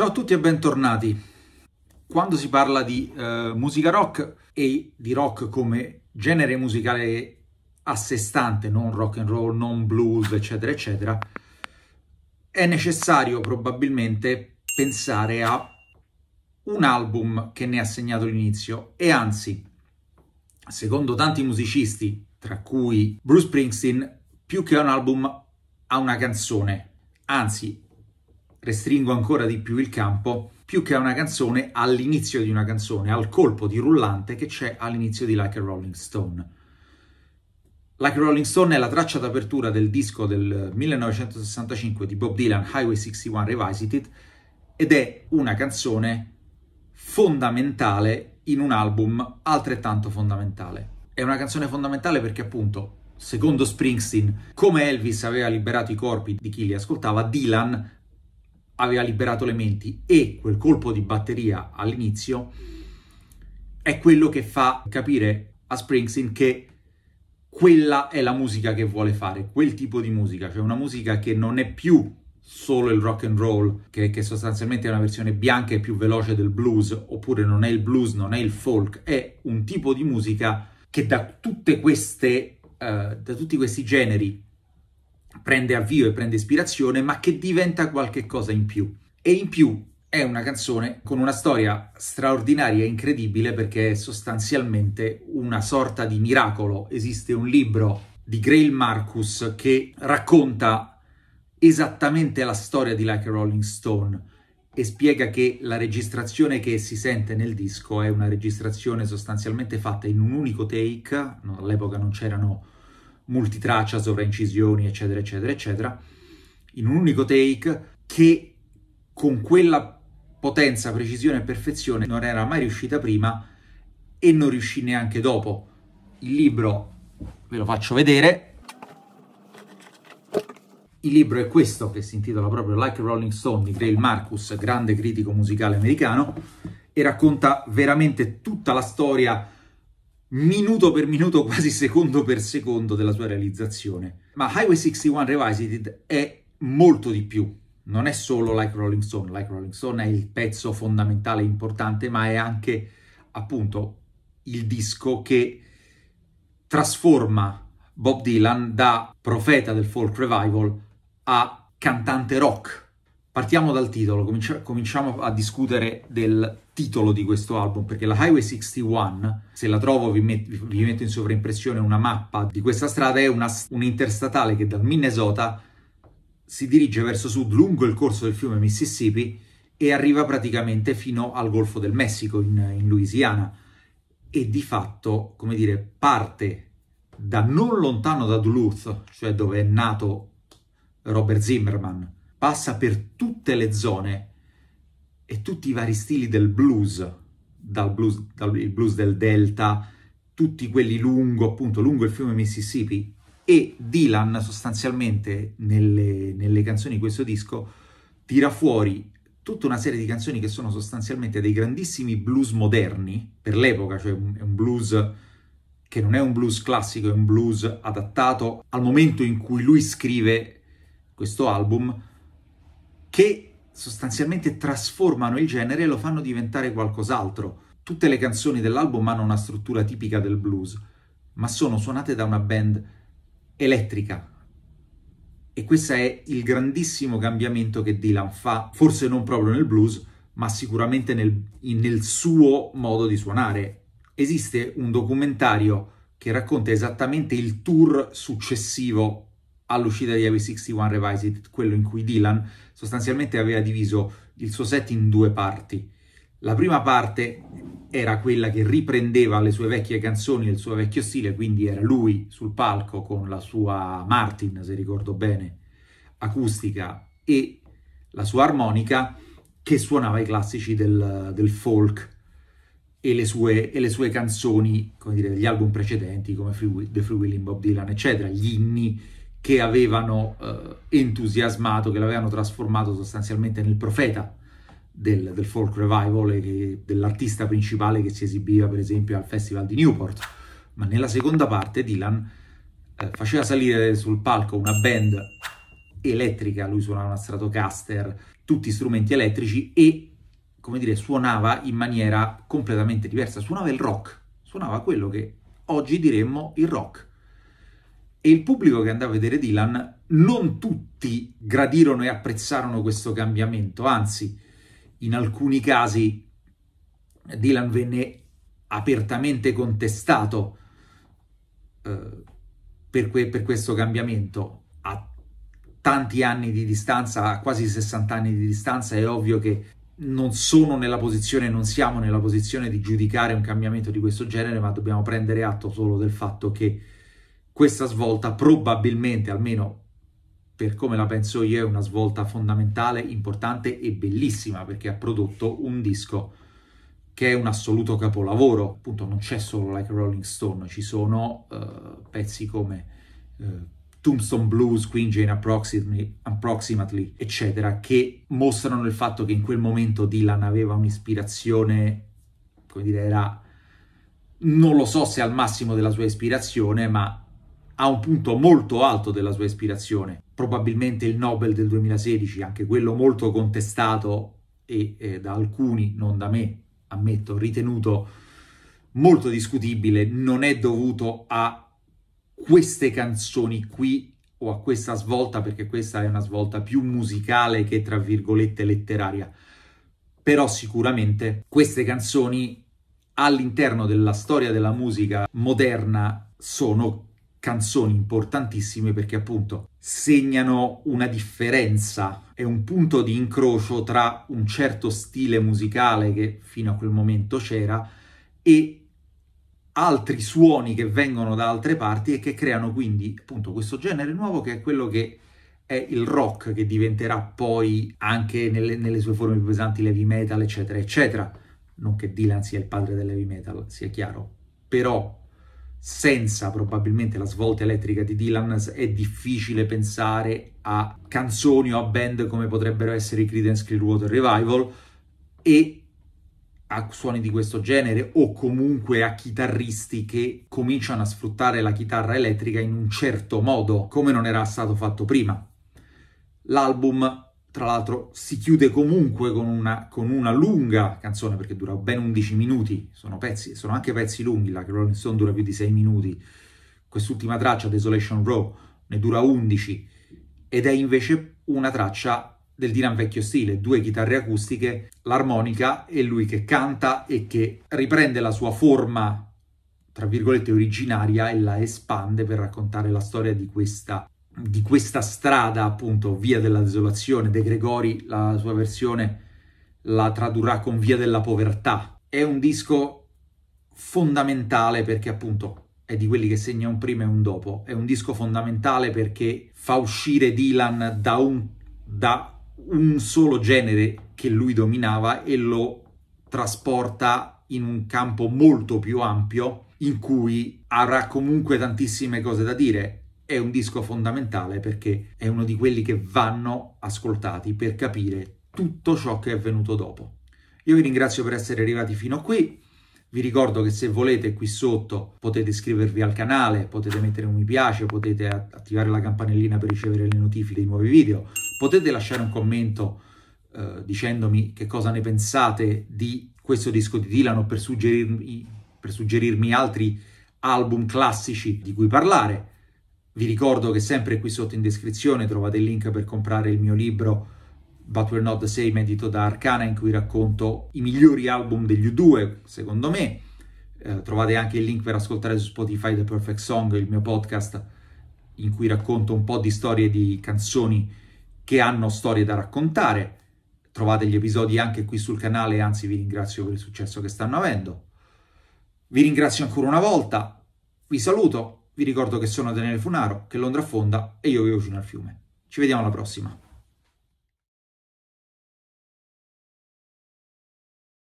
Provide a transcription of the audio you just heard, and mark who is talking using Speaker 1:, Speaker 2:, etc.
Speaker 1: Ciao a tutti e bentornati. Quando si parla di eh, musica rock e di rock come genere musicale a sé stante, non rock and roll, non blues, eccetera, eccetera, è necessario probabilmente pensare a un album che ne ha segnato l'inizio e anzi, secondo tanti musicisti, tra cui Bruce Springsteen, più che un album ha una canzone, anzi restringo ancora di più il campo, più che a una canzone, all'inizio di una canzone, al colpo di rullante che c'è all'inizio di Like a Rolling Stone. Like a Rolling Stone è la traccia d'apertura del disco del 1965 di Bob Dylan, Highway 61 Revisited, ed è una canzone fondamentale in un album altrettanto fondamentale. È una canzone fondamentale perché appunto, secondo Springsteen, come Elvis aveva liberato i corpi di chi li ascoltava, Dylan aveva liberato le menti e quel colpo di batteria all'inizio è quello che fa capire a Springsteen che quella è la musica che vuole fare, quel tipo di musica, cioè una musica che non è più solo il rock and roll, che, che sostanzialmente è una versione bianca e più veloce del blues, oppure non è il blues, non è il folk, è un tipo di musica che da tutte queste, uh, da tutti questi generi prende avvio e prende ispirazione, ma che diventa qualche cosa in più. E in più è una canzone con una storia straordinaria e incredibile perché è sostanzialmente una sorta di miracolo. Esiste un libro di Grail Marcus che racconta esattamente la storia di Like a Rolling Stone e spiega che la registrazione che si sente nel disco è una registrazione sostanzialmente fatta in un unico take, all'epoca non c'erano multitraccia, sovraincisioni, eccetera, eccetera, eccetera, in un unico take che con quella potenza, precisione e perfezione non era mai riuscita prima e non riuscì neanche dopo. Il libro ve lo faccio vedere. Il libro è questo che si intitola proprio Like Rolling Stone di Grail Marcus, grande critico musicale americano, e racconta veramente tutta la storia minuto per minuto, quasi secondo per secondo della sua realizzazione. Ma Highway 61 Revisited è molto di più. Non è solo Like Rolling Stone, Like Rolling Stone è il pezzo fondamentale e importante, ma è anche appunto il disco che trasforma Bob Dylan da profeta del folk revival a cantante rock Partiamo dal titolo, cominciamo a discutere del titolo di questo album, perché la Highway 61, se la trovo vi, met- vi metto in sovraimpressione una mappa di questa strada, è una, un'interstatale che dal Minnesota si dirige verso sud lungo il corso del fiume Mississippi e arriva praticamente fino al Golfo del Messico in, in Louisiana e di fatto, come dire, parte da non lontano da Duluth, cioè dove è nato Robert Zimmerman, passa per tutte le zone e tutti i vari stili del blues, dal blues, dal, il blues del delta, tutti quelli lungo, appunto, lungo il fiume Mississippi, e Dylan sostanzialmente nelle, nelle canzoni di questo disco tira fuori tutta una serie di canzoni che sono sostanzialmente dei grandissimi blues moderni per l'epoca, cioè è un blues che non è un blues classico, è un blues adattato al momento in cui lui scrive questo album, che sostanzialmente trasformano il genere e lo fanno diventare qualcos'altro. Tutte le canzoni dell'album hanno una struttura tipica del blues, ma sono suonate da una band elettrica. E questo è il grandissimo cambiamento che Dylan fa, forse non proprio nel blues, ma sicuramente nel, nel suo modo di suonare. Esiste un documentario che racconta esattamente il tour successivo all'uscita di Heavy 61 Revised, quello in cui Dylan sostanzialmente aveva diviso il suo set in due parti. La prima parte era quella che riprendeva le sue vecchie canzoni e il suo vecchio stile, quindi era lui sul palco con la sua Martin, se ricordo bene, acustica e la sua armonica che suonava i classici del, del folk e le, sue, e le sue canzoni, come dire, degli album precedenti come Free, The Free Willing Bob Dylan, eccetera, gli inni che avevano eh, entusiasmato, che l'avevano trasformato sostanzialmente nel profeta del, del folk revival e dell'artista principale che si esibiva per esempio al Festival di Newport. Ma nella seconda parte Dylan eh, faceva salire sul palco una band elettrica, lui suonava una Stratocaster, tutti strumenti elettrici e, come dire, suonava in maniera completamente diversa, suonava il rock, suonava quello che oggi diremmo il rock e il pubblico che andava a vedere Dylan, non tutti gradirono e apprezzarono questo cambiamento, anzi, in alcuni casi Dylan venne apertamente contestato eh, per, que per questo cambiamento. A tanti anni di distanza, a quasi 60 anni di distanza, è ovvio che non sono nella posizione, non siamo nella posizione di giudicare un cambiamento di questo genere, ma dobbiamo prendere atto solo del fatto che questa svolta probabilmente, almeno per come la penso io, è una svolta fondamentale, importante e bellissima perché ha prodotto un disco che è un assoluto capolavoro. Appunto, non c'è solo Like Rolling Stone, ci sono uh, pezzi come uh, Tombstone Blues, Queen Jane Approximately, eccetera, che mostrano il fatto che in quel momento Dylan aveva un'ispirazione, come dire, era non lo so se al massimo della sua ispirazione, ma a un punto molto alto della sua ispirazione, probabilmente il Nobel del 2016, anche quello molto contestato e eh, da alcuni, non da me, ammetto, ritenuto molto discutibile, non è dovuto a queste canzoni qui o a questa svolta, perché questa è una svolta più musicale che tra virgolette letteraria. Però sicuramente queste canzoni all'interno della storia della musica moderna sono canzoni importantissime perché appunto segnano una differenza, è un punto di incrocio tra un certo stile musicale che fino a quel momento c'era e altri suoni che vengono da altre parti e che creano quindi appunto questo genere nuovo che è quello che è il rock che diventerà poi anche nelle, nelle sue forme più pesanti heavy metal eccetera eccetera non che Dylan sia il padre dell'heavy metal sia chiaro però senza probabilmente la svolta elettrica di Dylan è difficile pensare a canzoni o a band come potrebbero essere i Creedence Clearwater Revival e a suoni di questo genere o comunque a chitarristi che cominciano a sfruttare la chitarra elettrica in un certo modo come non era stato fatto prima. L'album tra l'altro si chiude comunque con una, con una, lunga canzone perché dura ben 11 minuti, sono, pezzi, sono anche pezzi lunghi, la Rolling Stone dura più di 6 minuti, quest'ultima traccia, Desolation Row, ne dura 11 ed è invece una traccia del Dylan vecchio stile, due chitarre acustiche, l'armonica e lui che canta e che riprende la sua forma, tra virgolette, originaria e la espande per raccontare la storia di questa di questa strada, appunto, via della desolazione, De Gregori, la sua versione la tradurrà con via della povertà. È un disco fondamentale perché appunto è di quelli che segna un prima e un dopo. È un disco fondamentale perché fa uscire Dylan da un, da un solo genere che lui dominava e lo trasporta in un campo molto più ampio in cui avrà comunque tantissime cose da dire è un disco fondamentale perché è uno di quelli che vanno ascoltati per capire tutto ciò che è venuto dopo. Io vi ringrazio per essere arrivati fino a qui. Vi ricordo che se volete qui sotto potete iscrivervi al canale, potete mettere un mi piace, potete attivare la campanellina per ricevere le notifiche dei nuovi video, potete lasciare un commento eh, dicendomi che cosa ne pensate di questo disco di Dylan o per suggerirmi, per suggerirmi altri album classici di cui parlare. Vi ricordo che sempre qui sotto in descrizione trovate il link per comprare il mio libro But We're Not The Same, edito da Arcana, in cui racconto i migliori album degli U2, secondo me. Eh, trovate anche il link per ascoltare su Spotify The Perfect Song, il mio podcast, in cui racconto un po' di storie di canzoni che hanno storie da raccontare. Trovate gli episodi anche qui sul canale, anzi vi ringrazio per il successo che stanno avendo. Vi ringrazio ancora una volta, vi saluto vi ricordo che sono Daniele Funaro, che Londra affonda e io vivo vicino al fiume. Ci vediamo alla prossima.